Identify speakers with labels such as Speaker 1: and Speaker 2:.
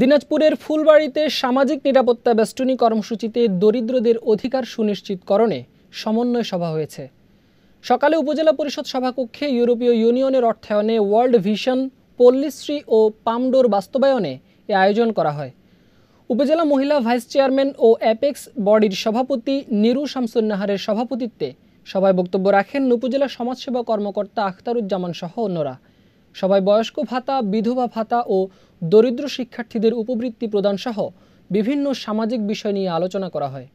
Speaker 1: দিনাজপুরের ফুলবাড়িতে সামাজিক নিরাপত্তা বেষ্টনী কর্মসূচিতে দরিদ্রদের অধিকার সুনিশ্চিতকরণে সমন্বয় সভা হয়েছে সকালে উপজেলা পরিষদ সভাকক্ষে ইউরোপীয় ইউনিয়নের অর্থায়নে ওয়ার্ল্ড ভিশন পল্লিশ্রী ও পামডোর বাস্তবায়নে এ আয়োজন করা হয় উপজেলা মহিলা ভাইস চেয়ারম্যান ও অ্যাপেক্স বডির সভাপতি নিরু শামসুন্নাহারের সভাপতিত্বে সভায় বক্তব্য রাখেন উপজেলা সমাজসেবা কর্মকর্তা আখতারুজ্জামান সহ অন্যরা সবাই বয়স্ক ভাতা বিধবা ভাতা ও দরিদ্র শিক্ষার্থীদের উপবৃত্তি প্রদানসহ বিভিন্ন সামাজিক বিষয় নিয়ে আলোচনা করা হয়